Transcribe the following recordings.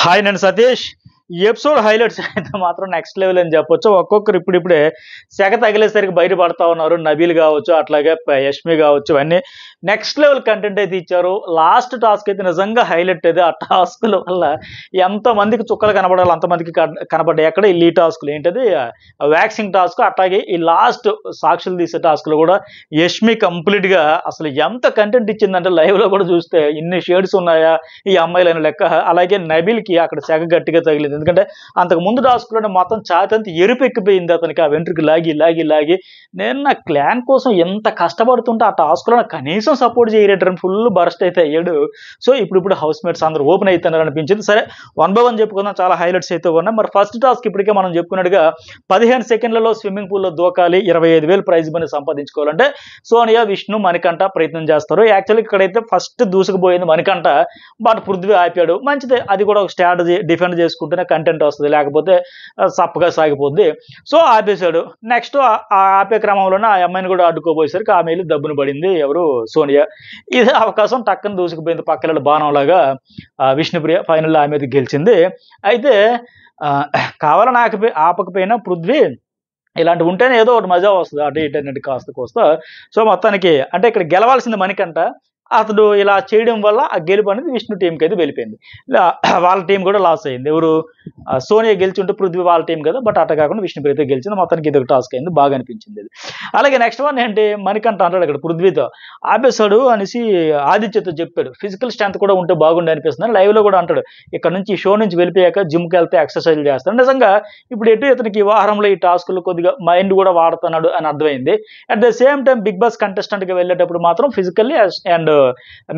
high नैन Satish episode highlights అయితే మాత్రం నెక్స్ట్ లెవెల్ అని చెప్పొచ్చు ఒక్కొక్కరు ఇప్పుడిప్పుడే సెగ తగిలేసరికి బయటపడతా ఉన్నారు నబీల్ కావచ్చు అట్లాగే యష్మి కావచ్చు ఇవన్నీ నెక్స్ట్ లెవెల్ కంటెంట్ అయితే ఇచ్చారు లాస్ట్ టాస్క్ అయితే నిజంగా హైలైట్ అయితే ఆ టాస్క్ల వల్ల ఎంతమందికి చుక్కలు కనబడాలి అంతమందికి కనబడ్డాయి అక్కడ ఈ టాస్క్లు ఏంటది వ్యాక్సిన్ టాస్క్ అట్లాగే ఈ లాస్ట్ సాక్షులు తీసే టాస్క్లు కూడా యష్మి కంప్లీట్గా అసలు ఎంత కంటెంట్ ఇచ్చిందంటే లైవ్లో కూడా చూస్తే ఇన్ని షేడ్స్ ఉన్నాయా ఈ అమ్మాయిలైన లెక్క అలాగే నబీల్కి అక్కడ సెగ గట్టిగా తగిలింది ఎందుకంటే అంతకు ముందు రాసుకున్న మొత్తం ఛాతంత ఎరుపు ఎక్కిపోయింది అతనికి ఆ వెంట్రుకి లాగి లాగి లాగి నేను నా క్లాన్ కోసం ఎంత కష్టపడుతుంటే ఆ టాస్క్లో లో కనీసం సపోర్ట్ చేయలేటని ఫుల్ బరస్ట్ అయితే అయ్యాడు సో ఇప్పుడు ఇప్పుడు హౌస్ మేట్స్ అందరూ ఓపెన్ అవుతున్నారు అనిపించింది సరే వన్ బై వన్ చెప్పుకుందాం చాలా హైలైట్స్ అయితే ఉన్నాయి మరి ఫస్ట్ టాస్క్ ఇప్పటికే మనం చెప్పుకున్నట్టుగా పదిహేను సెకండ్లలో స్విమ్మింగ్ పూల్లో దూకాలి ఇరవై ఐదు వేలు ప్రైజ్ మనీ సంపాదించుకోవాలంటే సోనియా విష్ణు మణికంట ప్రయత్నం చేస్తారు యాక్చువల్గా ఇక్కడైతే ఫస్ట్ దూసుకుపోయింది మణికంట బట్ పృథ్వీ ఆపాడు మంచిది అది కూడా ఒక స్ట్రాటజీ డిఫెండ్ చేసుకుంటూనే కంటెంట్ వస్తుంది లేకపోతే సప్పగా సాగిపోద్ది సో ఆపేశాడు నెక్స్ట్ ఆపే క్రమంలోనే ఆ అమ్మాయిని కూడా అడ్డుకోబోయేసరికి ఆమె వెళ్ళి దబ్బును పడింది ఎవరు సోనియా ఇది అవకాశం టక్కన దూసుకుపోయింది పక్కల బాణంలాగా విష్ణుప్రియ ఫైనల్ ఆమె గెలిచింది అయితే కావాలని ఆకపో ఆపకపోయినా పృథ్వీ ఇలాంటి ఉంటేనే ఏదో ఒకటి మజా వస్తుంది అటు ఇటు అన్నిటి కాస్త కోస్తా సో మొత్తానికి అంటే ఇక్కడ గెలవాల్సింది మనకంట అతడు ఇలా చేయడం వల్ల ఆ గెలుపు అనేది విష్ణు టీంకి అయితే వెళ్ళిపోయింది వాళ్ళ టీం కూడా లాస్ అయింది ఎవరు సోనియా గెలిచింటే పృథ్వీ వాళ్ళ టీం కదా బట్ అట్ట కాకుండా విష్ణు అయితే గెలిచింది మొత్తానికి ఇది ఒక టాస్క్ అయింది బాగా అనిపించింది అలాగే నెక్స్ట్ వన్ ఏంటి మణికంఠ అంటాడు అక్కడ పృథ్వీతో ఆపేశాడు అనేసి ఆదిత్యతో చెప్పాడు ఫిజికల్ స్ట్రెంత్ కూడా ఉంటే బాగుండే అనిపిస్తుంది లైవ్లో కూడా అంటాడు ఇక్కడ నుంచి షో నుంచి వెళ్ళిపోయాక జిమ్కి వెళ్తే ఎక్సర్సైజ్ చేస్తాడు నిజంగా ఇప్పుడు ఎటు ఇతనికి వారంలో ఈ టాస్క్లు కొద్దిగా మైండ్ కూడా వాడుతున్నాడు అని అర్థమైంది at the same time Bigg Boss కంటెస్టెంట్కి వెళ్ళేటప్పుడు మాత్రం ఫిజికల్లీ అండ్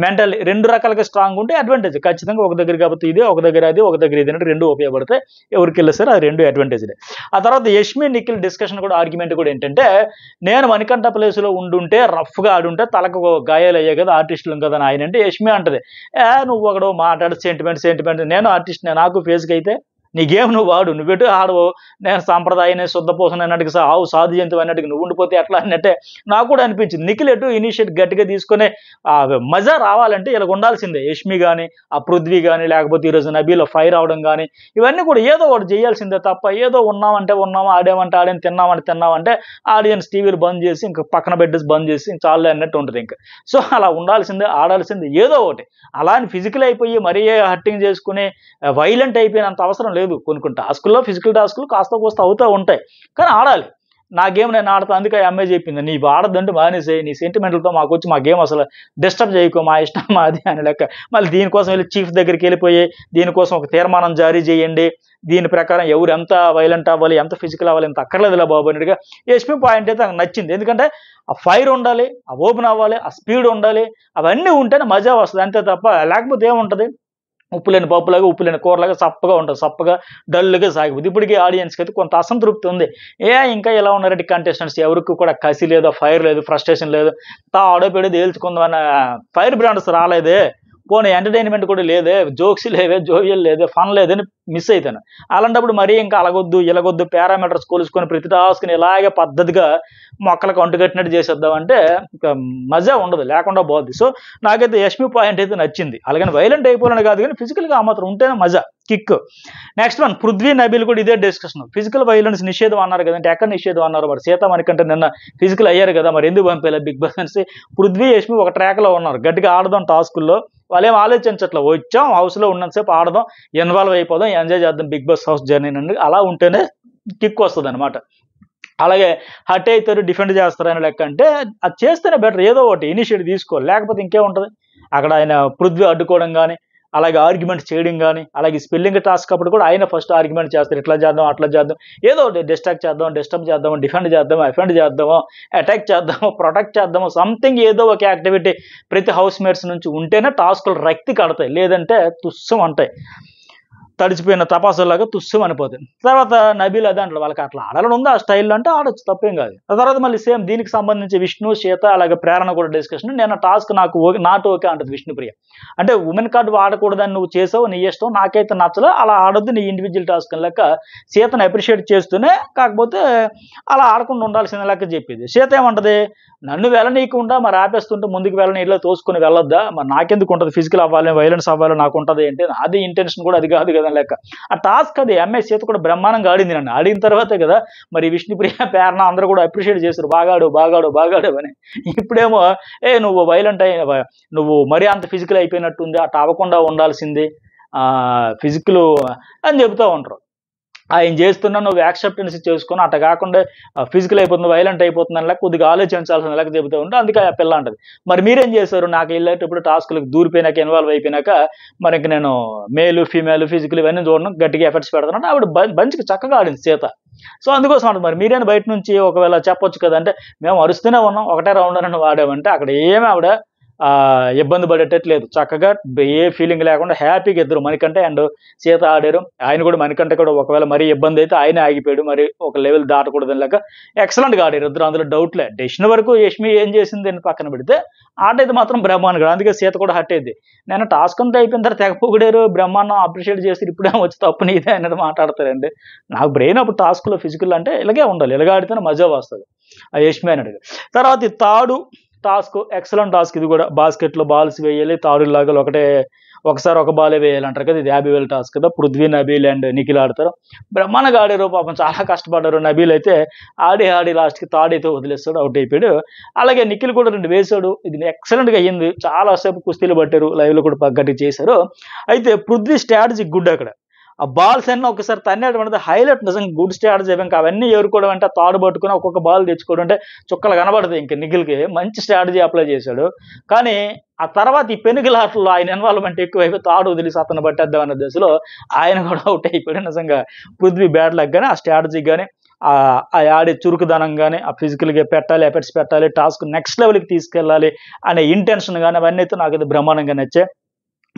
మెంటల్ రెండు రకాలుగా స్ట్రాంగ్ ఉంటే అడ్వాంటేజ్ ఖచ్చితంగా ఒక దగ్గర కాబట్టి ఇది ఒక దగ్గర అది ఒక దగ్గర ఇది అంటే రెండు ఉపయోగపడతాయి ఎవరికి సార్ అది రెండు అడ్వాంటేజ్లే ఆ తర్వాత యష్మి నిఖిల్ డిస్కషన్ కూడా ఆర్గ్యుమెంట్ కూడా ఏంటంటే నేను మణికంఠ ప్లేస్లో ఉండుంటే రఫ్గా ఆడుంటే తలకు గాయాలు అయ్యాయి కదా ఆర్టిస్టులు కదా ఆయన అంటే యష్మి అంటది ఏ నువ్వు ఒకడు మాట్లాడు సెంటిమెంట్ సెంటిమెంట్ నేను ఆర్టిస్ట్ నాకు ఫేస్కి అయితే గేమ్ నువ్వు వాడు నువ్వెటు ఆడవు నేను సాంప్రదాయాన్ని శుద్ధపోసన అన్నట్టుగా ఆవు సాధు జంతువు అన్నట్టుగా నువ్వు ఉండిపోతే ఎట్లా అన్నట్టే నాకు కూడా అనిపించింది నిఖిల్ ఎటు ఇనిషియేట్ గట్టిగా తీసుకునే మజా రావాలంటే ఇలా ఉండాల్సిందే యష్మి కానీ ఆ పృథ్వీ కానీ లేకపోతే ఈరోజు నబీలో ఫైర్ అవడం కానీ ఇవన్నీ కూడా ఏదో ఒకటి చేయాల్సిందే తప్ప ఏదో ఉన్నామంటే ఉన్నాము ఆడేమంటే ఆడేం తిన్నామంటే తిన్నామంటే ఆడియన్స్ టీవీలు బంద్ చేసి ఇంకా పక్కన బెడ్స్ బంద్ చేసి చాలు అన్నట్టు ఉంటుంది ఇంకా సో అలా ఉండాల్సిందే ఆడాల్సిందే ఏదో ఒకటి అలా అని ఫిజికల్ అయిపోయి మరీ హర్టింగ్ చేసుకుని వైలెంట్ అయిపోయినంత అవసరం లేదు లేదు కొన్ని కొన్ని టాస్కుల్లో ఫిజికల్ టాస్కులు కాస్త కోస్త అవుతూ ఉంటాయి కానీ ఆడాలి నా గేమ్ నేను ఆడతా అందుకే అమ్మాయి చెప్పింది నీ ఆడద్దంటే మానేసే నీ సెంటిమెంట్లతో మాకు వచ్చి మా గేమ్ అసలు డిస్టర్బ్ చేయకో మా ఇష్టం మాది అని లెక్క మళ్ళీ దీనికోసం వెళ్ళి చీఫ్ దగ్గరికి వెళ్ళిపోయి దీనికోసం ఒక తీర్మానం జారీ చేయండి దీని ప్రకారం ఎవరు ఎంత వైలెంట్ అవ్వాలి ఎంత ఫిజికల్ అవ్వాలి ఎంత అక్కర్లేదులా బాబు అన్నట్టుగా ఎస్పీ పాయింట్ అయితే నాకు నచ్చింది ఎందుకంటే ఆ ఫైర్ ఉండాలి ఆ ఓపెన్ అవ్వాలి ఆ స్పీడ్ ఉండాలి అవన్నీ ఉంటేనే మజా వస్తుంది అంతే తప్ప లేకపోతే ఏముంటుంది ఉప్పు లేని పప్పులాగా ఉప్పు లేని కూరలాగా చప్పగా ఉంటుంది చప్పగా డల్గా సాగిపోతుంది ఇప్పటికీ ఆడియన్స్కి అయితే కొంత అసంతృప్తి ఉంది ఏ ఇంకా ఎలా ఉన్నారంటే కంటెస్టెంట్స్ ఎవరికి కూడా కసి లేదు ఫైర్ లేదు ఫ్రస్ట్రేషన్ లేదు తా ఆడోపేడో తేల్చుకుందామన్న ఫైర్ బ్రాండ్స్ రాలేదే పోనీ ఎంటర్టైన్మెంట్ కూడా లేదే జోక్స్ లేవే జోవియల్ లేదే ఫన్ లేదని మిస్ అవుతాను అలాంటప్పుడు మరీ ఇంకా అలగొద్దు ఇలాగొద్దు పారామీటర్స్ కోల్చుకొని ప్రతి టాస్క్ని ఇలాగే పద్ధతిగా మొక్కలకు అంటు కట్టినట్టు చేసేద్దామంటే మజా ఉండదు లేకుండా పోద్ది సో నాకైతే ఎస్మీ పాయింట్ అయితే నచ్చింది అలాగని వైలెంట్ అయిపోవాలని కాదు కానీ ఫిజికల్గా ఆ మాత్రం ఉంటేనే మజా kick next one Prithvi Nabeel కూడా ఇదే డిస్కషన్ ఫిజికల్ వైలెన్స్ నిషేధం అన్నారు కదంటే ఎక్కడ నిషేధం అన్నారు మరి సీతామణికంటే నిన్న ఫిజికల్ అయ్యారు కదా మరి ఎందుకు పంపేలా బిగ్ బాస్ అనేసి పృథ్వీ యశ్మి ఒక ట్రాక్లో ఉన్నారు గట్టిగా ఆడదాం టాస్కుల్లో వాళ్ళేం ఆలోచించట్లే వచ్చాం హౌస్లో ఉన్నంతసేపు ఆడదాం ఇన్వాల్వ్ అయిపోదాం ఎంజాయ్ చేద్దాం బిగ్ బాస్ హౌస్ జర్నీ నుండి అలా ఉంటేనే కిక్ వస్తుంది అనమాట అలాగే హట్ అవుతారు డిఫెండ్ చేస్తారని లెక్క అంటే అది చేస్తేనే బెటర్ ఏదో ఒకటి ఇనిషియేటివ్ తీసుకోవాలి లేకపోతే ఇంకేముంటుంది అక్కడ ఆయన పృథ్వీ అడ్డుకోవడం కానీ అలాగే ఆర్గ్యుమెంట్ చేయడం కానీ అలాగే స్పెల్లింగ్ టాస్క్ అప్పుడు కూడా ఆయన ఫస్ట్ ఆర్గ్యుమెంట్ చేస్తారు ఇట్లా చేద్దాం అట్లా చేద్దాం ఏదో డిస్ట్రాక్ట్ చేద్దాం డిస్టర్బ్ చేద్దాం డిఫెండ్ చేద్దాం అఫెండ్ చేద్దాము అటాక్ చేద్దాము ప్రొటెక్ట్ చేద్దాము సంథింగ్ ఏదో ఒక యాక్టివిటీ ప్రతి హౌస్ మేట్స్ నుంచి ఉంటేనే టాస్కులు రక్తి కడతాయి లేదంటే తుస్సం అంటాయి తడిచిపోయిన తపాసులాగా తుస్యం అనిపోతుంది తర్వాత నబీల్ దాంట్లో వాళ్ళకి అట్లా ఆడాలని ఉంది ఆ స్టైల్లో అంటే ఆడొచ్చు తప్పేం కాదు తర్వాత మళ్ళీ సేమ్ దీనికి సంబంధించి విష్ణు సీత అలాగే ప్రేరణ కూడా డిస్కషన్ నేను టాస్క్ నాకు నాట్ ఓకే అంటది విష్ణుప్రియ అంటే ఉమెన్ కార్డు ఆడకూడదని నువ్వు చేసావు నీ ఇష్టం నాకైతే నచ్చలే అలా ఆడొద్దు నీ ఇండివిజువల్ టాస్క్ లెక్క సీతను అప్రిషియేట్ చేస్తూనే కాకపోతే అలా ఆడకుండా ఉండాల్సిన లెక్క చెప్పేది సీత ఏమంటది నన్ను వెళ్ళనీయకుండా మరి ఆపేస్తుంటే ముందుకు వెళ్ళని ఇట్లా తోసుకుని వెళ్ళొద్దా మరి నాకెందుకు ఉంటుంది ఫిజికల్ అవ్వాలి వైలెన్స్ అవ్వాలి నాకు ఉంటుంది అంటే అది ఇంటెన్షన్ కూడా అది కాదు ఉద్యోగం లెక్క ఆ టాస్క్ అది ఎంఎస్ చేత కూడా బ్రహ్మాండంగా ఆడింది నన్ను ఆడిన తర్వాతే కదా మరి విష్ణుప్రియ ప్రేరణ అందరూ కూడా అప్రిషియేట్ చేశారు బాగాడు బాగాడు బాగాడు అని ఇప్పుడేమో ఏ నువ్వు వైలెంట్ అయిన నువ్వు మరీ అంత ఫిజికల్ అయిపోయినట్టుంది అటు అవ్వకుండా ఉండాల్సింది ఫిజికల్ అని చెబుతూ ఉంటారు ఆయన చేస్తున్న నువ్వు యాక్సెప్టెన్స్ చేసుకుని అట్ట కాకుండా ఫిజికల్ అయిపోతుంది వైలెంట్ అయిపోతుంది అని కొద్దిగా ఆలోచించాల్సిన లెక్క చెబుతూ ఉంటే అందుకే ఆ పిల్ల అంటది మరి మీరేం చేశారు నాకు వెళ్ళేటప్పుడు టాస్కులకు దూరిపోయినాక ఇన్వాల్వ్ అయిపోయినాక మనకి నేను మేలు ఫీమేల్ ఫిజికల్ ఇవన్నీ చూడడం గట్టిగా ఎఫర్ట్స్ పెడతాను ఆవిడ బంచికి చక్కగా ఆడింది సీత సో అందుకోసం అంటారు మరి మీరేనా బయట నుంచి ఒకవేళ చెప్పొచ్చు కదంటే మేము అరుస్తూనే ఉన్నాం ఒకటే రౌండ్ అని వాడామంటే అక్కడ ఏమి ఆవిడ ఇబ్బంది పడేటట్టు లేదు చక్కగా ఏ ఫీలింగ్ లేకుండా హ్యాపీగా ఇద్దరు మనకంటే అండ్ సీత ఆడారు ఆయన కూడా మనకంటే కూడా ఒకవేళ మరీ ఇబ్బంది అయితే ఆయన ఆగిపోయాడు మరి ఒక లెవెల్ దాటకూడదని లేక ఎక్సలెంట్గా ఆడారు ఇద్దరు అందులో డౌట్లే డెసిన వరకు యష్మి ఏం చేసింది అని పక్కన పెడితే ఆట అయితే మాత్రం బ్రహ్మాండంగా అందుకే సీత కూడా హట్ అయింది నేను టాస్క్ అంతా అయిపోయిన తర్వాత తెగపోగడారు బ్రహ్మాండం అప్రిషియేట్ చేసి ఇప్పుడే వచ్చి తప్పు నీదే అనేది మాట్లాడతారండి నాకు బ్రెయిన్ అప్పుడు టాస్క్లో ఫిజికల్ అంటే ఇలాగే ఉండాలి ఇలాగ ఆడితేనే మజా వస్తుంది ఆ యష్మి అని అడిగారు తర్వాత ఈ తాడు టాస్క్ ఎక్సలెంట్ టాస్క్ ఇది కూడా బాస్కెట్లో బాల్స్ వేయాలి తాడులు లాగా ఒకటే ఒకసారి ఒక బాలే వేయాలంటారు కదా ఇది యాభై టాస్క్ కదా పృథ్వీ నబీల్ అండ్ నిఖిల్ ఆడతారు బ్రహ్మాండంగా ఆడారు పాపం చాలా కష్టపడ్డారు నబీల్ అయితే ఆడి ఆడి లాస్ట్కి తాడైతే వదిలేస్తాడు అవుట్ అయిపోయాడు అలాగే నిఖిల్ కూడా రెండు వేశాడు ఇది ఎక్సలెంట్గా అయ్యింది చాలాసేపు కుస్తీలు పట్టారు లైవ్లో కూడా పగ్గట్టి చేశారు అయితే పృథ్వీ స్ట్రాటజీ గుడ్ అక్కడ ఆ బాల్స్ అన్నీ ఒకసారి తన్నేటువంటిది హైలైట్ నిజంగా గుడ్ స్ట్రాటజీ ఇంకా అవన్నీ ఎవరుకోవడం అంటే తాడు పట్టుకుని ఒక్కొక్క బాల్ తెచ్చుకోవడం అంటే చుక్కలు కనబడదు ఇంక నిగిల్కి మంచి స్ట్రాటజీ అప్లై చేశాడు కానీ ఆ తర్వాత ఈ పెనుగుల ఆటల్లో ఆయన ఇన్వాల్వ్మెంట్ ఎక్కువైపు తాడు వదిలి అతను పట్టేద్దాం అనే దశలో ఆయన కూడా అవుట్ అయిపోయాడు నిజంగా పృథ్వీ బ్యాట్ లక్ కానీ ఆ స్ట్రాటజీ కానీ ఆ ఆడే చురుకుదనం కానీ ఆ ఫిజికల్గా పెట్టాలి ఎఫెక్ట్స్ పెట్టాలి టాస్క్ నెక్స్ట్ లెవెల్కి తీసుకెళ్ళాలి అనే ఇంటెన్షన్ కానీ అవన్నీ అయితే నాకు అయితే బ్రహ్మాండంగా నచ్చాయి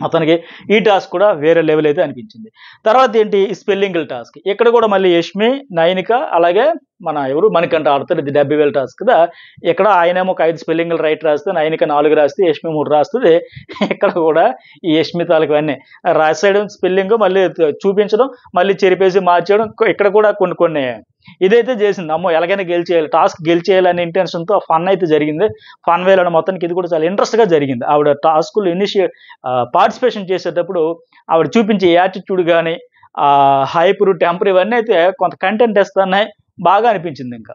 అతనికి ఈ టాస్క్ కూడా వేరే లెవెల్ అయితే అనిపించింది తర్వాత ఏంటి స్పెల్లింగ్ టాస్క్ ఇక్కడ కూడా మళ్ళీ యష్మి నయనిక అలాగే మన ఎవరు మనకంటే ఇది డెబ్బై వేలు టాస్క్ కదా ఇక్కడ ఆయనేమో ఒక ఐదు స్పెల్లింగ్లు రైట్ రాస్తుంది ఆయనక నాలుగు రాస్తే యష్మి మూడు రాస్తుంది ఇక్కడ కూడా ఈ యష్మి తాలూకు అన్నీ రాసేయడం స్పెల్లింగ్ మళ్ళీ చూపించడం మళ్ళీ చెరిపేసి మార్చేయడం ఇక్కడ కూడా కొన్ని కొన్ని ఇదైతే చేసింది అమ్మో ఎలాగైనా గెలిచేయాలి టాస్క్ గెలిచేయాలనే ఇంటెన్షన్తో ఫన్ అయితే జరిగింది ఫన్ వేయాలని మొత్తానికి ఇది కూడా చాలా ఇంట్రెస్ట్గా జరిగింది ఆవిడ టాస్క్లు ఇనిషియే పార్టిసిపేషన్ చేసేటప్పుడు ఆవిడ చూపించే యాటిట్యూడ్ కానీ హైపురు టెంపర్ ఇవన్నీ అయితే కొంత కంటెంట్ ఇస్తున్నాయి బాగా అనిపించింది ఇంకా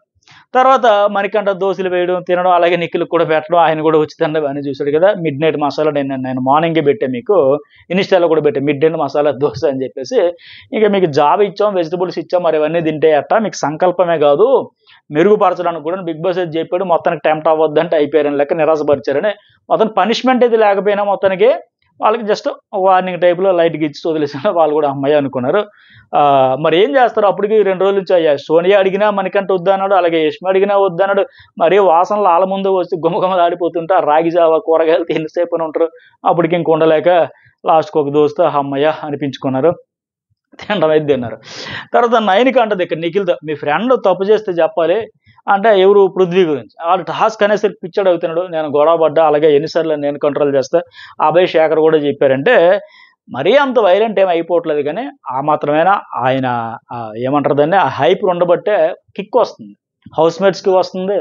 తర్వాత మణికంఠ దోశలు వేయడం తినడం అలాగే నిక్కులు కూడా పెట్టడం ఆయన కూడా వచ్చి తినడం అని చూశాడు కదా మిడ్ నైట్ మసాలా నేను నేను మార్నింగే పెట్టే మీకు ఇన్స్టాలో కూడా పెట్టే మిడ్ నైట్ మసాలా దోశ అని చెప్పేసి ఇంకా మీకు జాబ్ ఇచ్చాం వెజిటబుల్స్ ఇచ్చాం మరి ఇవన్నీ తింటే అట్ట మీకు సంకల్పమే కాదు మెరుగుపరచడానికి కూడా బిగ్ బాస్ చెప్పాడు మొత్తానికి టెంప్ట్ అవ్వద్దంటే అయిపోయారని లెక్క నిరాశపరిచారని మొత్తం పనిష్మెంట్ ఇది లేకపోయినా మొత్తానికి వాళ్ళకి జస్ట్ వార్నింగ్ టైప్లో లైట్ గిచ్చి వదిలేసిన వాళ్ళు కూడా అమ్మాయి అనుకున్నారు మరి ఏం చేస్తారు అప్పటికి రెండు రోజుల నుంచి అయ్యా సోనియా అడిగినా మనకంటే వద్దన్నాడు అలాగే యష్మి అడిగినా వద్దన్నాడు మరి వాసనలు ఆల ముందు వచ్చి గుమ్మగుమ్మలు ఆడిపోతుంటే రాగి జావ కూరగాయలు ఎంతసేపు ఉంటారు అప్పటికి ఇంక ఉండలేక లాస్ట్కి ఒక దోస్త అమ్మయ్య అనిపించుకున్నారు తినడం అయితే తిన్నారు తర్వాత నైన్కి అంటది ఇక్కడ నిఖిల్తో మీ ఫ్రెండ్ తప్పు చేస్తే చెప్పాలి అంటే ఎవరు పృథ్వీ గురించి వాళ్ళు టాస్క్ అనేసరికి పిచ్చాడు అవుతున్నాడు నేను గొడవ పడ్డా అలాగే ఎన్నిసార్లు నేను కంట్రోల్ చేస్తా అభయ్ శేఖర్ కూడా చెప్పారంటే మరీ అంత వైలెంట్ ఏమి అయిపోవట్లేదు కానీ ఆ మాత్రమేనా ఆయన ఏమంటారు దాన్ని ఆ హైప్ ఉండబట్టే కిక్ వస్తుంది హౌస్ మేట్స్కి వస్తుంది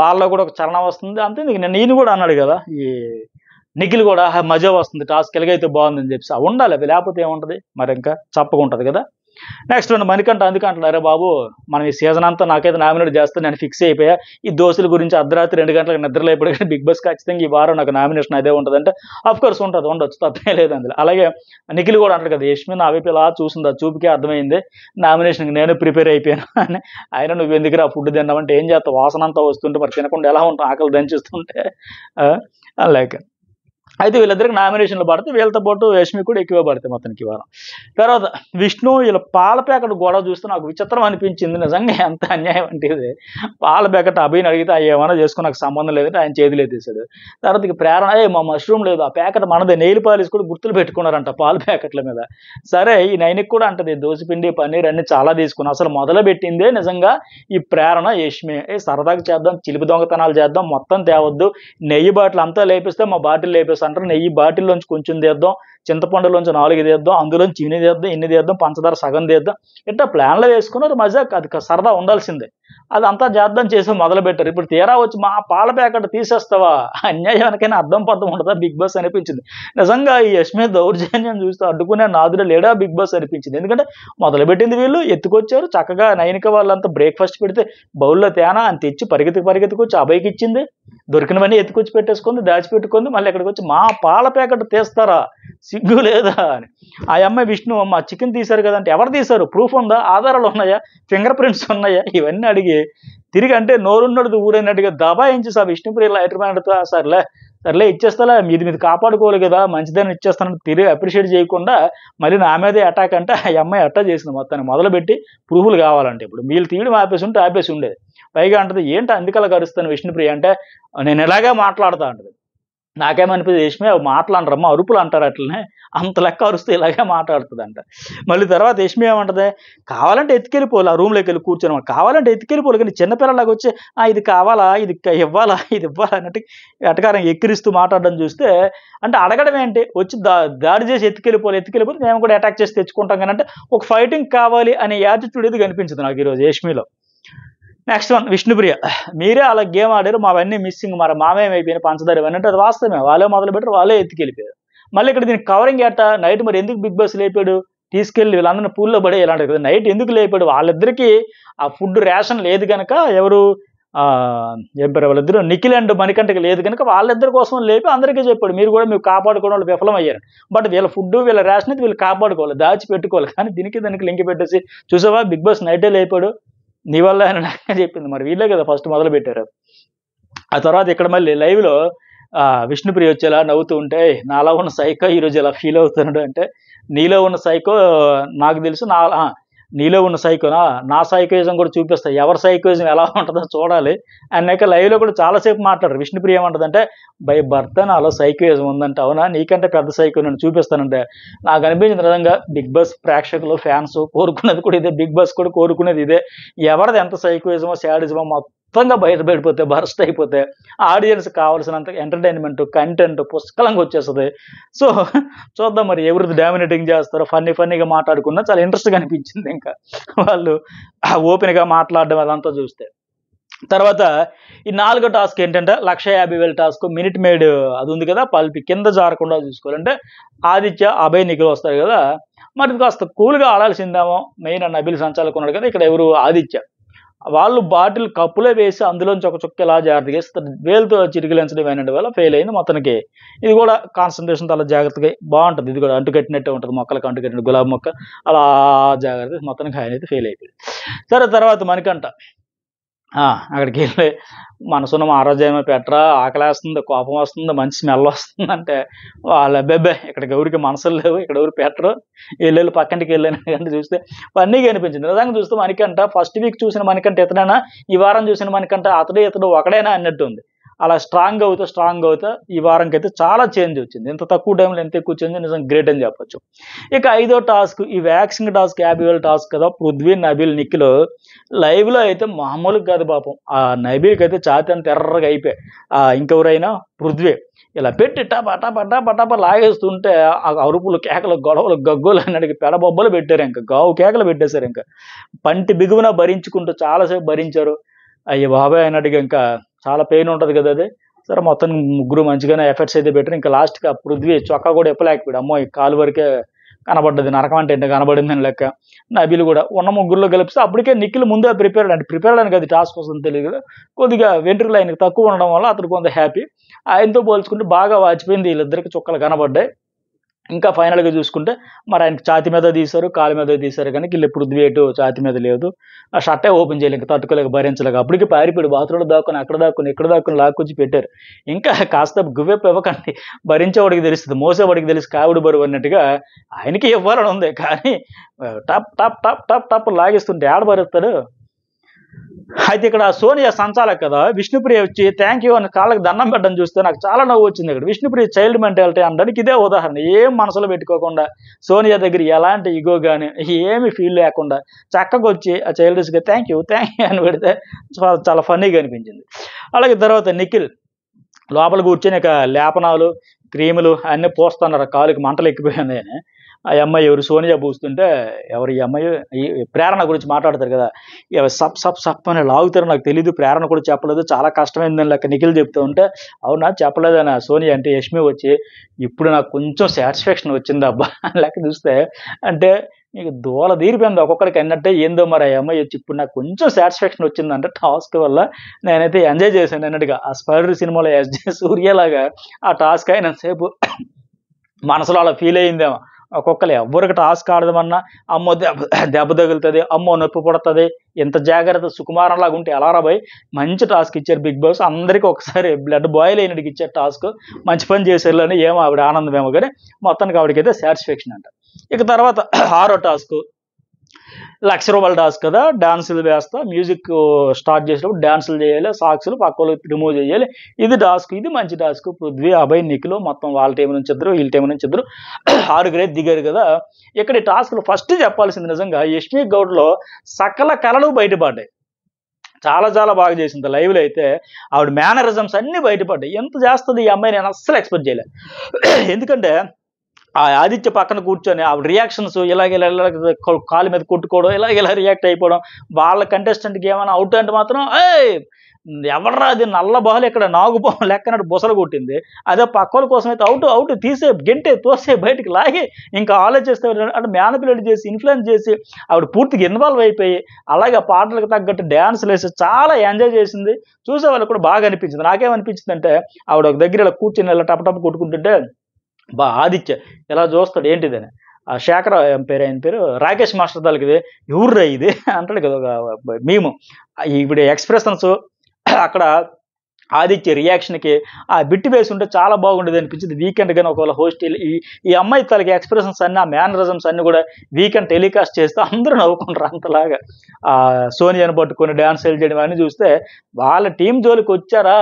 వాళ్ళ కూడా ఒక చలనం వస్తుంది అంతే నేను నేను కూడా అన్నాడు కదా ఈ నిఖిల్ కూడా మజా వస్తుంది టాస్క్ ఎలాగైతే బాగుందని చెప్పి ఉండాలి లేకపోతే ఏముంటుంది మరి ఇంకా ఉంటుంది కదా నెక్స్ట్ రెండు మణికంట అందుకంటాడు అరే బాబు మనం ఈ సీజన్ అంతా నాకైతే నామినేట్ చేస్తే నేను ఫిక్స్ అయిపోయా ఈ దోశల గురించి అర్ధరాత్రి రెండు గంటలకు నిద్రలో అయిపోయి బిగ్ బాస్ ఖచ్చితంగా ఈ వారం నాకు నామినేషన్ అదే ఉంటుంది అంటే కోర్స్ ఉంటుంది ఉండొచ్చు తప్పే లేదు అందులో అలాగే నిఖిల్ కూడా అంటారు కదా యష్మి నా వైపు ఇలా చూసింది ఆ చూపుకే అర్థమైంది నామినేషన్కి నేను ప్రిపేర్ అయిపోయాను అని ఆయన నువ్వు ఎందుకు ఆ ఫుడ్ అంటే ఏం చేస్తావు వాసన అంతా వస్తుంటే మరి తినకుండా ఎలా ఉంటావు ఆకలి దంచిస్తుంటే లైక్ అయితే వీళ్ళిద్దరికి నామినేషన్లు పడితే వీళ్ళతో పాటు యష్మి కూడా ఎక్కువ పడితే మొత్తానికి వారం తర్వాత విష్ణు వీళ్ళ పాల ప్యాకెట్ గొడవ చూస్తే నాకు విచిత్రం అనిపించింది నిజంగా ఎంత అన్యాయం అంటే ఇది పాల ప్యాకెట్ అభిని అడిగితే ఏమైనా చేసుకుని నాకు సంబంధం లేదంటే ఆయన చేతిలో తీసాడు తర్వాత ఇక ప్రేరణ మా మష్రూమ్ లేదు ఆ ప్యాకెట్ మనదే నెయ్యి పాలు కూడా గుర్తులు పెట్టుకున్నారంట పాల ప్యాకెట్ల మీద సరే ఈ నైన్కి కూడా అంటది దోసిపిండి పన్నీర్ అన్ని చాలా తీసుకున్నా అసలు మొదలు పెట్టిందే నిజంగా ఈ ప్రేరణ యష్మి సరదాగా చేద్దాం చిలిపి దొంగతనాలు చేద్దాం మొత్తం తేవద్దు నెయ్యి బాటిల్ అంతా లేపిస్తే మా బాటిల్ లేపిస్తాం అంటారు నెయ్యి బాటిల్లోంచి కొంచెం తీద్దాం చింతపండులోంచి నాలుగు తీద్దాం అందులోంచి ఇన్ని తీద్దాం ఇన్ని తీద్దాం పంచదార సగం తీద్దాం ఇట్లా ప్లాన్లు వేసుకుని అది మజా అది సరదా ఉండాల్సిందే అది అంతా జార్థం చేసి మొదలుపెట్టారు ఇప్పుడు తీరా వచ్చి మా పాల ప్యాకెట్ తీసేస్తావా అన్యాయం వెనకైనా అర్థం పర్థం ఉండదా బిగ్ బాస్ అనిపించింది నిజంగా ఈ యశ్మి దౌర్జన్యం చూస్తే అడ్డుకునే నాదులు లేడా బిగ్ బాస్ అనిపించింది ఎందుకంటే మొదలుపెట్టింది వీళ్ళు ఎత్తుకొచ్చారు చక్కగా నైనిక వాళ్ళంతా బ్రేక్ఫాస్ట్ పెడితే బౌల్లో తేనా అని తెచ్చి పరిగెత్తి పరిగెత్తుకొచ్చి అభయకి ఇచ్చింది దొరికినవన్నీ ఎత్తుకొచ్చి పెట్టేసుకుంది దాచిపెట్టుకుంది మళ్ళీ ఇక్కడికి వచ్చి మా పాల ప్యాకెట్ తీస్తారా సిగ్గు లేదా అని ఆ అమ్మాయి విష్ణు అమ్మ చికెన్ తీశారు కదంటే ఎవరు తీశారు ప్రూఫ్ ఉందా ఆధారాలు ఉన్నాయా ఫింగర్ ప్రింట్స్ ఉన్నాయా ఇవన్నీ అడిగి తిరిగి అంటే నోరున్నది ఊరైనట్టుగా దబాయించి సార్ విష్ణుప్రియ లైటర్ మ్యాన్తో సర్లే సర్లే ఇచ్చేస్తా మీది మీద కాపాడుకోవాలి కదా మంచిదని ఇచ్చేస్తానని తిరిగి అప్రిషియేట్ చేయకుండా మళ్ళీ నా మీదే అటాక్ అంటే ఆ అమ్మాయి అట్టా చేసింది మొత్తాన్ని మొదలుపెట్టి ప్రూఫ్లు కావాలంటే ఇప్పుడు వీళ్ళు తీయడం ఆపేసి ఉంటే ఆపేసి ఉండేది పైగా అంటది ఏంటి అందుకలా కరుస్తాను విష్ణుప్రియ అంటే నేను ఎలాగే మాట్లాడతా అంటది నాకేమనిపించింది యష్మి మాటలు అంటారమ్మ అరుపులు అంటారు అట్లనే అంత లెక్క అరుస్తే ఇలాగే మాట్లాడుతుంది అంట మళ్ళీ తర్వాత యష్మి ఏమంటది కావాలంటే ఎత్తుకెళ్ళిపోవాలి ఆ రూమ్లోకి వెళ్ళి కూర్చొని కావాలంటే ఎత్తుకెళ్ళిపోవాలి కానీ చిన్నపిల్లలాగా వచ్చి ఇది కావాలా ఇది ఇవ్వాలా ఇది ఇవ్వాలా అన్నట్టు ఎటకారం ఎక్కిరిస్తూ మాట్లాడడం చూస్తే అంటే అడగడం ఏంటి వచ్చి దా దాడి చేసి ఎత్తుకెళ్ళిపోవాలి ఎత్తుకెళ్ళిపోతే మేము కూడా అటాక్ చేసి తెచ్చుకుంటాం కానీ అంటే ఒక ఫైటింగ్ కావాలి అనే యాటిట్యూడ్ ఇది కనిపించదు నాకు ఈరోజు యష్మిలో నెక్స్ట్ వన్ విష్ణుప్రియ మీరే అలా గేమ్ ఆడారు మావన్నీ మిస్సింగ్ మరి అయిపోయిన పంచదార ఇవన్నీ అది వాస్తవమే వాళ్ళే మొదలు పెట్టారు వాళ్ళే ఎత్తుకెళ్ళిపోయారు మళ్ళీ ఇక్కడ దీనికి కవరింగ్ ఏట నైట్ మరి ఎందుకు బిగ్ బాస్ లేపాడు తీసుకెళ్ళి వీళ్ళందరినీ పూల్లో పడే ఇలాంటి కదా నైట్ ఎందుకు లేపాడు వాళ్ళిద్దరికీ ఆ ఫుడ్ రేషన్ లేదు కనుక ఎవరు చెప్పారు వాళ్ళిద్దరు నిఖిల్ అండ్ మణికంటకి లేదు కనుక వాళ్ళిద్దరి కోసం లేపి అందరికీ చెప్పాడు మీరు కూడా మీరు కాపాడుకోవడం వాళ్ళు విఫలం అయ్యారు బట్ వీళ్ళ ఫుడ్ వీళ్ళ రేషన్ అయితే వీళ్ళు కాపాడుకోవాలి దాచి పెట్టుకోవాలి కానీ దీనికి దానికి లింక్ పెట్టేసి చూసావా బిగ్ బాస్ నైటే లేపాడు నీ వల్ల ఆయన నాకు చెప్పింది మరి వీళ్ళే కదా ఫస్ట్ మొదలు పెట్టారు ఆ తర్వాత ఇక్కడ మళ్ళీ లైవ్లో విష్ణుప్రియ వచ్చేలా నవ్వుతూ ఉంటే నాలో ఉన్న సైకో ఈరోజు ఇలా ఫీల్ అవుతున్నాడు అంటే నీలో ఉన్న సైకో నాకు తెలుసు నా నీలో ఉన్న సైకోనా నా సైకోయిజం కూడా చూపిస్తాయి ఎవరి సైకోయిజం ఎలా ఉంటుందో చూడాలి అన్నాక లైవ్లో కూడా చాలాసేపు మాట్లాడరు విష్ణుప్రియ ఏమంటుందంటే బై భర్త నాలో సైకోయిజం ఉందంటే అవునా నీకంటే పెద్ద సైకో నేను చూపిస్తానంటే నాకు అనిపించిన విధంగా బిగ్ బాస్ ప్రేక్షకులు ఫ్యాన్స్ కోరుకున్నది కూడా ఇదే బిగ్ బాస్ కూడా కోరుకునేది ఇదే ఎవరిది ఎంత సైకోయిజమో శాడిజమో మొత్తం మొత్తంగా బయట పెడిపోతే బరస్ట్ అయిపోతే ఆడియన్స్ కావాల్సినంత ఎంటర్టైన్మెంట్ కంటెంట్ పుష్కలంగా వచ్చేస్తుంది సో చూద్దాం మరి ఎవరిది డామినేటింగ్ చేస్తారో ఫన్నీ ఫన్నీగా మాట్లాడుకున్నా చాలా ఇంట్రెస్ట్గా అనిపించింది ఇంకా వాళ్ళు ఓపెన్గా మాట్లాడడం అదంతా చూస్తే తర్వాత ఈ నాలుగో టాస్క్ ఏంటంటే లక్ష యాభై వేల టాస్క్ మినిట్ మేడ్ అది ఉంది కదా పల్పి కింద జారకుండా చూసుకోవాలంటే ఆదిత్య అభయ నిఖిల్ వస్తారు కదా మరి కాస్త కూల్గా ఆడాల్సిందేమో మెయిన్ అన్న అభిల్ సంచాలకు ఉన్నాడు కదా ఇక్కడ ఎవరు ఆదిత్య వాళ్ళు బాటిల్ కప్పులే వేసి అందులోంచి ఒక చుక్క ఇలా జాగ్రత్త చేస్తారు వేలుతో చిరిగిలించడం అయినంటి వల్ల ఫెయిల్ అయింది మొత్తానికి ఇది కూడా కాన్సన్ట్రేషన్ చాలా జాగ్రత్తగా బాగుంటుంది ఇది కూడా అంటుకట్టినట్టే ఉంటుంది మొక్కలకు అంటుకట్టిన గులాబీ మొక్క అలా జాగ్రత్త మొత్తానికి ఆయన అయితే ఫెయిల్ అయిపోయింది సరే తర్వాత మనకంట అక్కడికి వెళ్ళి మనసున్న ఆరోగ్యమే పెట్టరా ఆకలేస్తుంది కోపం వస్తుంది మంచి స్మెల్ వస్తుంది అంటే వాళ్ళ అబ్బాయి ఇక్కడ ఎవరికి మనసులు లేవు ఇక్కడ ఎవరు పెట్టరు వెళ్ళి పక్కంటికి వెళ్ళాను చూస్తే అన్నీ కనిపించింది నిజంగా చూస్తే మనకంట ఫస్ట్ వీక్ చూసిన మనకంటే ఇతడైనా ఈ వారం చూసిన మనకంటే అతడు ఇతడు ఒకడైనా అన్నట్టు ఉంది అలా స్ట్రాంగ్ అవుతా స్ట్రాంగ్ అవుతా ఈ వారంకి అయితే చాలా చేంజ్ వచ్చింది ఎంత తక్కువ టైంలో ఎంత ఎక్కువ చేంజ్ నిజంగా గ్రేట్ అని చెప్పొచ్చు ఇక ఐదో టాస్క్ ఈ వ్యాక్సింగ్ టాస్క్ యాభై వేల టాస్క్ కదా పృథ్వీ నబీల్ నిఖిల్ లైవ్లో అయితే మామూలుగా కాదు పాపం ఆ నబీల్కి అయితే ఛాతి అంత ఎర్రగా అయిపోయి ఇంకెవరైనా పృథ్వీ ఇలా పెట్టి టపా పటా టపా లాగేస్తుంటే ఆ అరుపులు కేకలు గొడవలు గగ్గోలు అన్నటికి పెడబొబ్బలు పెట్టారు ఇంకా గావు కేకలు పెట్టేశారు ఇంకా పంటి బిగువున భరించుకుంటూ చాలాసేపు భరించారు అయ్యి బాబాయ్ అన్నట్టుగా ఇంకా చాలా పెయిన్ ఉంటుంది కదా అది సరే మొత్తం ముగ్గురు మంచిగానే ఎఫర్ట్స్ అయితే పెట్టారు ఇంకా లాస్ట్కి ఆ పృథ్వీ చొక్కా కూడా ఎప్పలేకపోయాడు అమ్మో ఈ కాలు వరకే కనబడ్డది నరకం అంటే ఎంత కనబడింది అని లెక్క నబీలు కూడా ఉన్న ముగ్గురులో కలిపిస్తే అప్పటికే నిఖిల్ ముందే ప్రిపేర్ అంటే ప్రిపేర్ అని కదా టాస్క్ వస్తుంది తెలియదు కొద్దిగా వెంట్రుకలు ఆయనకి తక్కువ ఉండడం వల్ల అతను కొంత హ్యాపీ ఆయనతో పోల్చుకుంటే బాగా వాచిపోయింది వీళ్ళిద్దరికి చుక్కలు కనబడ్డాయి ఇంకా ఫైనల్గా చూసుకుంటే మరి ఆయనకి ఛాతి మీద తీశారు కాలు మీద తీశారు కానీ వీళ్ళు ఇప్పుడు వేటు ఛాతి మీద లేదు ఆ షర్టే ఓపెన్ చేయలేక తట్టుకోలేక భరించలేక అప్పటికి పారిపోయి బాత్రూమ్ దాక్కుని అక్కడ దాక్కుని ఇక్కడ దాక్కుని లాక్కొచ్చి పెట్టారు ఇంకా కాస్త గువ్వెప్ప ఇవ్వకండి భరించేవాడికి తెలుస్తుంది మోసేవాడికి తెలుసు కావిడి బరువు అన్నట్టుగా ఆయనకి ఇవ్వాలని ఉంది కానీ టప్ టప్ టప్ టప్ టప్ లాగిస్తుంటే ఆడ భరిస్తాడు అయితే ఇక్కడ సోనియా సంచాలక్ కదా విష్ణుప్రియ వచ్చి థ్యాంక్ యూ అని కాళ్ళకి దండం పెట్టడం చూస్తే నాకు చాలా నవ్వు వచ్చింది ఇక్కడ విష్ణుప్రియ చైల్డ్ మెంటాలిటీ అనడానికి ఇదే ఉదాహరణ ఏం మనసులో పెట్టుకోకుండా సోనియా దగ్గర ఎలాంటి ఇగో కానీ ఏమి ఫీల్ లేకుండా చక్కగా వచ్చి ఆ చైల్డ్స్గా థ్యాంక్ యూ థ్యాంక్ యూ అని పెడితే చాలా ఫన్నీగా అనిపించింది అలాగే తర్వాత నిఖిల్ లోపల కూర్చొని లేపనాలు క్రీములు అన్నీ పోస్తున్నారు కాలుకి మంటలు ఎక్కిపోయినాయని ఆ అమ్మాయి ఎవరు సోనియా పూస్తుంటే ఎవరు ఈ అమ్మాయి ప్రేరణ గురించి మాట్లాడతారు కదా సప్ సప్ సప్ అని లాగుతారు నాకు తెలియదు ప్రేరణ కూడా చెప్పలేదు చాలా కష్టమైందని లెక్క నిఖిల్ చెప్తూ ఉంటే అవునా చెప్పలేదనా సోనియా అంటే యష్మి వచ్చి ఇప్పుడు నాకు కొంచెం సాటిస్ఫాక్షన్ వచ్చింది అబ్బా లెక్క చూస్తే అంటే నీకు దూల తీరిపోయింది ఒక్కొక్కడికి అన్నట్టే ఏందో మరి ఆ అమ్మాయి వచ్చి ఇప్పుడు నాకు కొంచెం సాటిస్ఫాక్షన్ వచ్చిందంటే టాస్క్ వల్ల నేనైతే ఎంజాయ్ చేశాను అన్నట్టుగా ఆ స్పైడర్ సినిమాలో ఎస్ జే సూర్యలాగా ఆ టాస్క్ అయినంతసేపు మనసులో అలా ఫీల్ అయిందేమో ఒక్కొక్కరు ఎవ్వరికి టాస్క్ ఆడదమన్నా అమ్మో దెబ్బ దెబ్బ తగులుతుంది అమ్మో నొప్పి పడుతుంది ఇంత జాగ్రత్త సుకుమారంలాగా ఉంటే ఎలా రాబోయ్ మంచి టాస్క్ ఇచ్చారు బిగ్ బాస్ అందరికీ ఒకసారి బ్లడ్ బాయిల్ అయినడికి ఇచ్చారు టాస్క్ మంచి పని చేసేలోనే ఏమో ఆవిడ ఆనందమేమో కానీ మొత్తానికి ఆవిడకైతే సాటిస్ఫాక్షన్ అంట ఇక తర్వాత ఆరో టాస్క్ లక్ష రూపాయలు డాన్స్ కదా డాన్సులు వేస్తా మ్యూజిక్ స్టార్ట్ చేసినప్పుడు డాన్సులు చేయాలి సాక్స్లు పక్కలు రిమూవ్ చేయాలి ఇది టాస్క్ ఇది మంచి టాస్క్ పృథ్వీ అభయ్ నిఖిల్ మొత్తం వాళ్ళ టైం నుంచి ఇద్దరు వీళ్ళ టైం నుంచి ఇద్దరు ఆరుగురే దిగారు కదా ఇక్కడ ఈ టాస్క్లు ఫస్ట్ చెప్పాల్సింది నిజంగా యష్మి గౌడ్లో సకల కళలు బయటపడ్డాయి చాలా చాలా బాగా చేసింది లైవ్లో అయితే ఆవిడ మేనరిజమ్స్ అన్నీ బయటపడ్డాయి ఎంత చేస్తుంది ఈ అమ్మాయి నేను అస్సలు ఎక్స్పెక్ట్ చేయలేదు ఎందుకంటే ఆ ఆదిత్య పక్కన కూర్చొని ఆ రియాక్షన్స్ ఇలాగ ఇలా ఇలా కాలు మీద కొట్టుకోవడం ఇలాగే ఇలా రియాక్ట్ అయిపోవడం వాళ్ళ కంటెస్టెంట్కి ఏమైనా అవుట్ అంటే మాత్రం ఏ ఎవర్రా అది నల్ల బాల్ ఇక్కడ నాగు బాల్ లెక్కనట్టు బుసలు కొట్టింది అదే పక్కల కోసం అయితే అవుట్ అవుట్ తీసే గెంటే తోసే బయటకు లాగి ఇంకా ఆలోచిస్తే అంటే మేనపిల్లలు చేసి ఇన్ఫ్లుయెన్స్ చేసి ఆవిడ పూర్తిగా ఇన్వాల్వ్ అయిపోయి అలాగే పాటలకు తగ్గట్టు డ్యాన్స్లు వేసి చాలా ఎంజాయ్ చేసింది చూసే వాళ్ళకి కూడా బాగా అనిపించింది నాకేమనిపించింది అంటే ఆవిడ ఒక దగ్గర ఇలా కూర్చుని ఇలా టప్ కొట్టుకుంటుంటే బా ఆదిత్య ఇలా చూస్తాడు ఏంటిదని ఆ శేఖర పేరు ఆయన పేరు రాకేష్ మాస్టర్ ఇది ఎవర్రా ఇది అంటాడు కదా మేము ఇప్పుడు ఎక్స్ప్రెషన్స్ అక్కడ ఆదిత్య రియాక్షన్కి ఆ బిట్టి వేసి ఉంటే చాలా బాగుండేది అనిపించింది వీకెండ్ కానీ ఒకవేళ హోస్ట్ ఈ ఈ అమ్మాయి తలకి ఎక్స్ప్రెషన్స్ అన్ని ఆ మేనరిజమ్స్ అన్ని కూడా వీకెండ్ టెలికాస్ట్ చేస్తే అందరూ నవ్వుకుంటారు అంతలాగా ఆ సోనియాని పట్టుకొని వెళ్ళి చేయడం అన్నీ చూస్తే వాళ్ళ టీం జోలికి వచ్చారా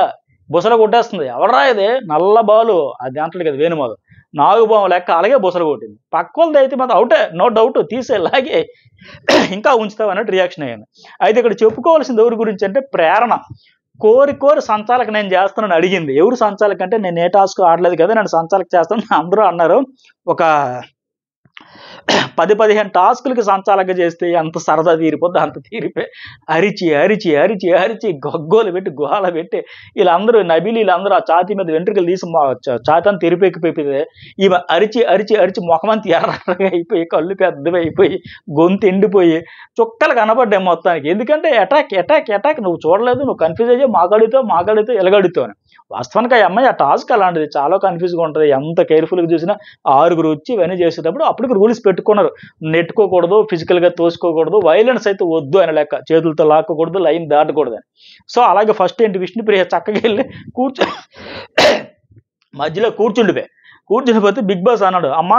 బుసలు కొట్టేస్తుంది ఎవడరా ఇది నల్ల బాలు అది దాంట్లో కదా వేణుమాధు నాలుగు బాము లెక్క అలాగే బుసలు కొట్టింది పక్కలది అయితే మాత్రం అవుటే నో డౌట్ తీసే లాగే ఇంకా ఉంచుతావు అన్నట్టు రియాక్షన్ అయ్యాను అయితే ఇక్కడ చెప్పుకోవాల్సింది ఎవరి గురించి అంటే ప్రేరణ కోరి కోరి సంచాలకు నేను చేస్తానని అడిగింది ఎవరు సంచాలకంటే అంటే నేను ఏ టాస్క్ ఆడలేదు కదా నేను సంచాలకు చేస్తాను అందరూ అన్నారు ఒక పది పదిహేను టాస్కులకి సంచాలక చేస్తే అంత సరదా తీరిపోద్ది అంత తీరిపోయి అరిచి అరిచి అరిచి అరిచి గొగ్గోలు పెట్టి గుహాల పెట్టి వీళ్ళందరూ నబీలు వీళ్ళందరూ ఆ ఛాతి మీద వెంట్రుకలు తీసి అని తెరిపెక్కిపోయితే ఇవి అరిచి అరిచి అరిచి ముఖమంతా ఎర్రగా అయిపోయి కళ్ళు పెద్దవైపోయి అయిపోయి గొంతు ఎండిపోయి చుక్కలు కనపడ్డాయి మొత్తానికి ఎందుకంటే అటాక్ అటాక్ అటాక్ నువ్వు చూడలేదు నువ్వు కన్ఫ్యూజ్ అయ్యావు మాగాడితో మాగాడితో ఎలగడుతావు వాస్తవానికి ఆ అమ్మాయి ఆ టాస్క్ అలాంటిది చాలా కన్ఫ్యూజ్గా ఉంటుంది ఎంత కేర్ఫుల్గా చూసినా ఆరుగురు వచ్చి ఇవన్నీ చేసేటప్పుడు అప్పటికి రూల్స్ పెట్టుకున్నారు నెట్టుకోకూడదు ఫిజికల్గా తోసుకోకూడదు వైలెన్స్ అయితే వద్దు అని లెక్క చేతులతో లాక్కకూడదు లైన్ దాటకూడదు సో అలాగే ఫస్ట్ ఏంటి విష్ణుప్రియ చక్కగా వెళ్ళి కూర్చో మధ్యలో కూర్చుండిపోయి పోతే బిగ్ బాస్ అన్నాడు అమ్మ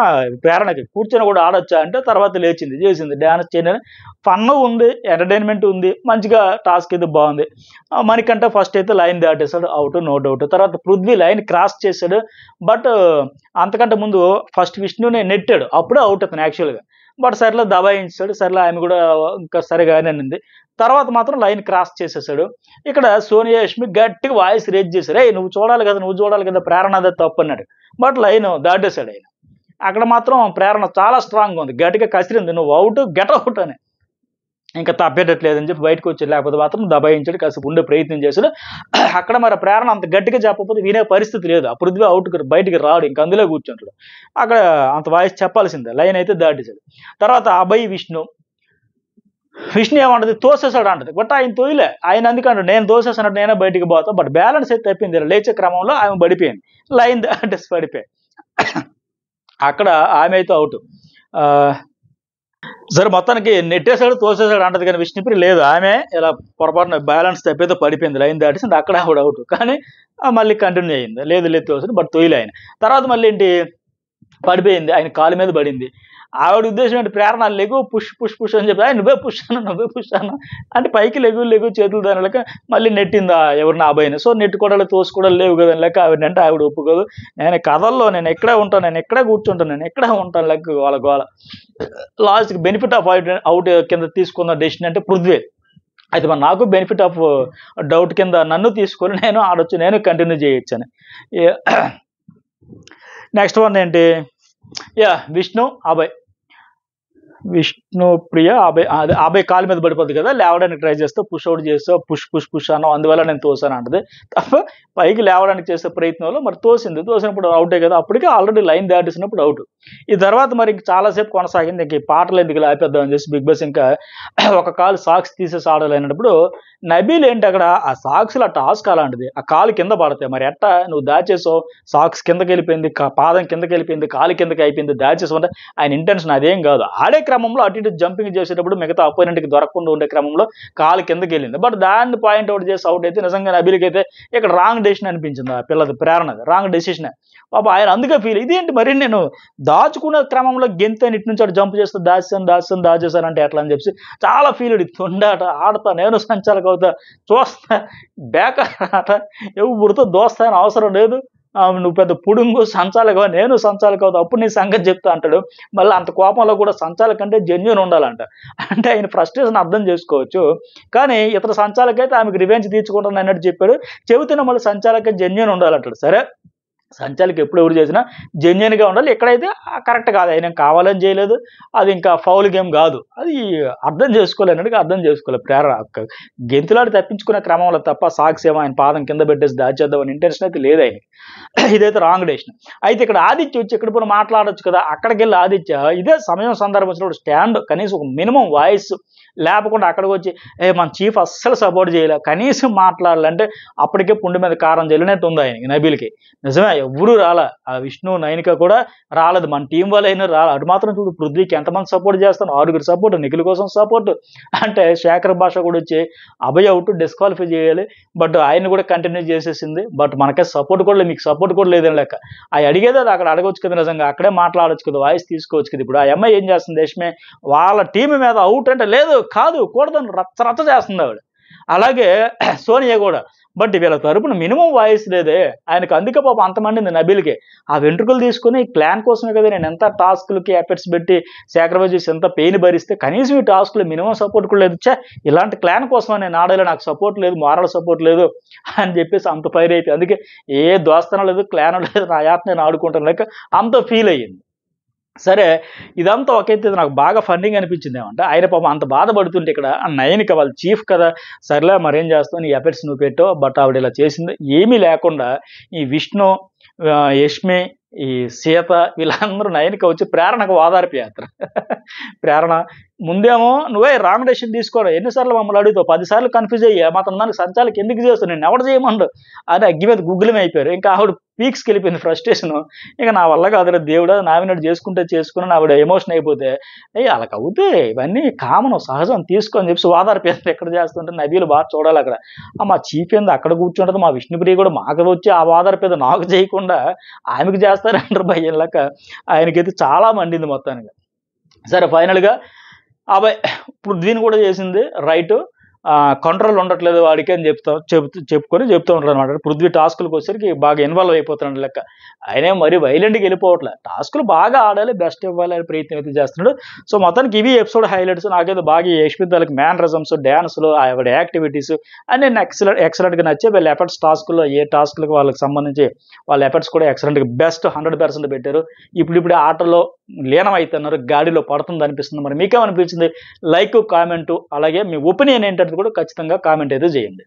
ప్రేరణకి కూర్చొని కూడా ఆడొచ్చా అంటే తర్వాత లేచింది చేసింది డ్యాన్స్ చేయడం ఫన్ ఉంది ఎంటర్టైన్మెంట్ ఉంది మంచిగా టాస్క్ అయితే బాగుంది మనకంటే ఫస్ట్ అయితే లైన్ దాటేశాడు అవుట్ నో డౌట్ తర్వాత పృథ్వీ లైన్ క్రాస్ చేశాడు బట్ అంతకంటే ముందు ఫస్ట్ విష్ణునే నెట్టాడు అప్పుడే అవుట్ అతను యాక్చువల్గా బట్ సర్లే దబాయించాడు సర్లే ఆమె కూడా ఇంకా సరిగానే ఉంది తర్వాత మాత్రం లైన్ క్రాస్ చేసేసాడు ఇక్కడ సోనియా యష్మి గట్టిగా వాయిస్ రేజ్ చేశారు ఏ నువ్వు చూడాలి కదా నువ్వు చూడాలి కదా ప్రేరణ అదే తప్పు అన్నాడు బట్ లైన్ దాటేశాడు ఆయన అక్కడ మాత్రం ప్రేరణ చాలా స్ట్రాంగ్ ఉంది గట్టిగా కసిరింది నువ్వు అవుట్ గెట్ అవుట్ అని ఇంకా తప్పేటట్లేదని చెప్పి బయటకు వచ్చి లేకపోతే మాత్రం దబాయించడు కాసేపు ఉండే ప్రయత్నం చేశాడు అక్కడ మరి ప్రేరణ అంత గట్టిగా చెప్పకపోతే వినే పరిస్థితి లేదు ఆ పృథ్వీ అవుట్కి బయటికి రాడు ఇంక అందులో కూర్చుంటాడు అక్కడ అంత వాయిస్ చెప్పాల్సిందే లైన్ అయితే దాటిశాడు తర్వాత అభయ్ విష్ణు విష్ణు ఏమంటది తోసేసాడు అంటది బట్ ఆయన తోయలే ఆయన అందుకంటే నేను తోసేసానంటే నేనే బయటికి పోతాం బట్ బ్యాలెన్స్ అయితే తప్పింది లేచే క్రమంలో ఆమె పడిపోయింది లైన్ దాటేసి పడిపోయాయి అక్కడ ఆమె అయితే అవుట్ సరే మొత్తానికి నెట్టేశాడు తోసేశాడు అంటది కానీ విష్ణుప్రి లేదు ఆమె ఇలా పొరపాటున బ్యాలెన్స్ తప్పేదో పడిపోయింది లైన్ దాటిసింది అక్కడ కూడా అవుట్ కానీ మళ్ళీ కంటిన్యూ అయింది లేదు లేదు తోసింది బట్ తొయ్యలే ఆయన తర్వాత మళ్ళీ ఏంటి పడిపోయింది ఆయన కాలు మీద పడింది ఆవిడ ఉద్దేశం ఏంటి ప్రేరణ లెగు పుష్ పుష్ పుష్ అని చెప్పి నువ్వే పుష్టాను నువ్వే పుష్టాను అంటే పైకి లెగు లెగు చేతులు దాని లెక్క మళ్ళీ నెట్టిందా ఎవరిని అబ్బాయిని సో నెట్టుకోవడాలు తోసుకోవడాలు లేవు కదా లెక్క అంటే ఆవిడ ఒప్పుకోదు నేను కథల్లో నేను ఎక్కడే ఉంటాను నేను ఎక్కడే కూర్చుంటాను నేను ఎక్కడే ఉంటాను లెక్క గోల గోల last benefit of out out కింద తీసుకున్న డెసిషన్ అంటే పృథ్వే అయితే మరి నాకు బెనిఫిట్ ఆఫ్ డౌట్ కింద నన్ను తీసుకొని నేను ఆడొచ్చు నేను కంటిన్యూ చేయొచ్చు అని నెక్స్ట్ వన్ ఏంటి యా విష్ణు అభయ్ విష్ణు ప్రియ అదే అభయ్ కాలు మీద పడిపోద్ది కదా లేవడానికి ట్రై చేస్తా పుష్ అవుట్ చేస్తా పుష్ పుష్ పుష్ అన్నావు అందువల్ల నేను తోసాను అంటది తప్ప పైకి లేవడానికి చేసే ప్రయత్నంలో మరి తోసింది తోసినప్పుడు అవుటే కదా అప్పటికే ఆల్రెడీ లైన్ దాటేసినప్పుడు అవుట్ ఈ తర్వాత మరి చాలాసేపు కొనసాగింది ఇంక ఈ పాటలు ఎందుకు ఆపేద్దాం అని చేసి బిగ్ బాస్ ఇంకా ఒక కాలు సాక్స్ తీసేసి ఆడలేనప్పుడు నబీల్ ఏంటి అక్కడ ఆ సాక్స్లో ఆ టాస్క్ అలాంటిది ఆ కాలు కింద పడతాయి మరి ఎట్ట నువ్వు దాచేసో సాక్స్ కిందకి వెళ్ళిపోయింది పాదం కిందకి వెళ్ళిపోయింది కాలు కిందకి అయిపోయింది దాచేసావు అంటే ఆయన ఇంటెన్షన్ అదేం కాదు ఆడే క్రమంలో అటు ఇటు జంపింగ్ చేసేటప్పుడు మిగతా అపోయినెంట్కి దొరకకుండా ఉండే క్రమంలో కాలు కిందకి వెళ్ళింది బట్ దాన్ని పాయింట్ అవుట్ చేసి అవుట్ అయితే నిజంగా అభిలికి అయితే ఇక్కడ రాంగ్ డెసిషన్ అనిపించింది ఆ పిల్లది ప్రేరణ రాంగ్ డెసిషన్ పాప ఆయన అందుకే ఫీల్ ఇదేంటి మరి నేను దాచుకునే క్రమంలో గెంతే ఇటు నుంచి అటు జంప్ చేస్తూ దాచాను దాచాను అంటే ఎట్లా అని చెప్పి చాలా ఫీల్ తొండాట ఆడతా నేను సంచాలకు అవుతా చూస్తా బేకారాట ఆట ఎవరితో దోస్తా అవసరం లేదు నువ్వు పెద్ద పుడుంగు సంచాలకవా నేను సంచాలకవు అప్పుడు నీ సంగతి చెప్తా అంటాడు మళ్ళీ అంత కోపంలో కూడా సంచాల కంటే జెన్యున్ ఉండాలంట అంటే ఆయన ఫ్రస్ట్రేషన్ అర్థం చేసుకోవచ్చు కానీ ఇతర సంచాలకైతే ఆమెకు రివెంజ్ తీర్చుకుంటాను అన్నట్టు చెప్పాడు చెబుతున్న మళ్ళీ సంచాలక జెన్యున్ ఉండాలంటాడు సరే సంచాలకి ఎప్పుడు ఎవరు చేసినా జెన్యున్గా ఉండాలి ఎక్కడైతే కరెక్ట్ కాదు ఆయన కావాలని చేయలేదు అది ఇంకా ఫౌల్ గేమ్ కాదు అది అర్థం చేసుకోలేనట్టుగా అర్థం చేసుకోలేదు ప్రేరణ గెంతులాడి తప్పించుకునే క్రమంలో తప్ప సాక్స్ ఏమో ఆయన పాదం కింద పెట్టేసి అని ఇంటెన్షన్ అయితే లేదు ఆయన ఇదైతే రాంగ్ డెసిషన్ అయితే ఇక్కడ ఆదిత్య వచ్చి ఎక్కడ పోయి మాట్లాడొచ్చు కదా అక్కడికి వెళ్ళి ఆదిత్య ఇదే సమయం సందర్భం వచ్చినప్పుడు స్టాండ్ కనీసం ఒక మినిమం వాయిస్ లేకుండా అక్కడికి వచ్చి ఏ మన చీఫ్ అస్సలు సపోర్ట్ చేయలే కనీసం మాట్లాడాలంటే అప్పటికే పుండు మీద కారం జల్లినట్టు ఉంది ఆయన నబీల్కి నిజమే ఎవ్వరూ రాలే ఆ విష్ణు నయనిక కూడా రాలేదు మన టీం వాళ్ళు అయినా రాలే అటు మాత్రం చూడు పృథ్వీకి ఎంతమంది సపోర్ట్ చేస్తాను ఆరుగురు సపోర్ట్ నిఖిల్ కోసం సపోర్ట్ అంటే శేఖర్ భాష కూడా వచ్చి అభయ్ అవుట్ డిస్క్వాలిఫై చేయాలి బట్ ఆయన కూడా కంటిన్యూ చేసేసింది బట్ మనకే సపోర్ట్ కూడా లేదు మీకు సపోర్ట్ కూడా లేదని లెక్క ఆ అడిగేది అది అక్కడ అడగవచ్చు కదా నిజంగా అక్కడే మాట్లాడవచ్చు కదా వాయిస్ తీసుకోవచ్చు కదా ఇప్పుడు ఆ అమ్మాయి ఏం చేస్తుంది దేశమే వాళ్ళ టీం మీద అవుట్ అంటే లేదు కాదు కూడదని రచ్చ చేస్తుంది ఆవిడ అలాగే సోనియా కూడా బట్ వీళ్ళ తరపున మినిమం వాయిస్ లేదే ఆయనకు అందుకే పాపం అంతమంది నబీల్కి ఆ వెంట్రుకలు తీసుకుని ప్లాన్ కోసమే కదా నేను ఎంత టాస్క్లకి ఎఫర్ట్స్ పెట్టి సాక్రిఫైస్ చేసి ఎంత పెయిన్ భరిస్తే కనీసం ఈ టాస్క్లు మినిమం సపోర్ట్ కూడా లేదు చా ఇలాంటి క్లాన్ కోసమే నేను ఆడలే నాకు సపోర్ట్ లేదు మారల్ సపోర్ట్ లేదు అని చెప్పేసి అంత ఫైర్ అయిపోయి అందుకే ఏ దోస్తనం లేదు క్లాన్ లేదు నా యాత్ర నేను ఆడుకుంటాను లేక అంత ఫీల్ అయ్యింది సరే ఇదంతా ఒక ఎత్తు నాకు బాగా ఫన్నింగ్ అనిపించింది ఏమంటే ఆయన పాపం అంత బాధపడుతుంటే ఇక్కడ నయనిక వాళ్ళ చీఫ్ కదా సర్లే మరేం చేస్తావు నీ ఎఫర్ట్స్ నువ్వు పెట్టో బట్ ఆవిడ ఇలా చేసింది ఏమీ లేకుండా ఈ విష్ణు యష్మి ఈ సీత వీళ్ళందరూ నయనిక వచ్చి ప్రేరణకు ఓదార్పు యాత్ర ప్రేరణ ముందేమో నువ్వే రాంగ్ డెసిషన్ తీసుకోవడం ఎన్నిసార్లు మమ్మల్ని అడుగుతావు పదిసార్లు కన్ఫ్యూజ్ అయ్యా మాత్రం దానికి సంచాలకు ఎందుకు చేస్తావు నేను ఎవరు చేయమండు అని అగ్గి మీద గుగ్గులమే అయిపోయారు ఇంకా ఆవిడ పీక్స్కి వెళ్ళిపోయింది ఫ్రస్ట్రేషన్ ఇంకా నా వల్ల కాదు దేవుడు నామినేట్ చేసుకుంటే చేసుకుని ఆవిడ ఎమోషన్ అయిపోతే అయ్యి అలా కవితే ఇవన్నీ కామను సహజం తీసుకొని చెప్పి వాదారిపోయింది ఎక్కడ చేస్తుంటే నవీలు బాగా చూడాలి అక్కడ మా చీఫ్ ఏంది అక్కడ కూర్చుంటుంది మా విష్ణుప్రియ కూడా మాకు వచ్చి ఆ పేద నాకు చేయకుండా ఆమెకు చేస్తారంటారు భయం లెక్క ఆయనకైతే చాలా మండింది మొత్తానికి సరే ఫైనల్గా అబ్బాయి ఇప్పుడు దీన్ని కూడా చేసింది రైట్ కంట్రోల్ ఉండట్లేదు వాడికి అని చెప్తా చెప్తూ చెప్పుకొని చెప్తూ ఉంటాడు అనమాట పృథ్వీ టాస్కులకు వచ్చేసరికి బాగా ఇన్వాల్వ్ అయిపోతున్నాడు లెక్క ఆయనే మరి వైలెంట్కి వెళ్ళిపోవట్లే టాస్కులు బాగా ఆడాలి బెస్ట్ ఇవ్వాలి అనే ప్రయత్నం అయితే చేస్తున్నాడు సో మొత్తానికి ఇవి ఎపిసోడ్ హైలైట్స్ నాకైతే బాగా యశ్విద్దాలకు మ్యానరిజమ్స్ డ్యాన్స్లు ఆవిడ యాక్టివిటీస్ అని నేను ఎక్సలెంట్ ఎక్సలెంట్గా నచ్చే వీళ్ళ ఎఫర్ట్స్ టాస్కుల్లో ఏ టాస్కులకు వాళ్ళకి సంబంధించి వాళ్ళ ఎఫర్ట్స్ కూడా ఎక్సలెంట్గా బెస్ట్ హండ్రెడ్ పర్సెంట్ పెట్టారు ఇప్పుడు ఇప్పుడు ఆటలో లీనం గాడిలో పడుతుంది అనిపిస్తుంది మరి మీకేమనిపించింది లైక్ కామెంటు అలాగే మీ ఒపీనియన్ ఏంటంటే కూడా ఖచ్చితంగా కామెంట్ అయితే చేయండి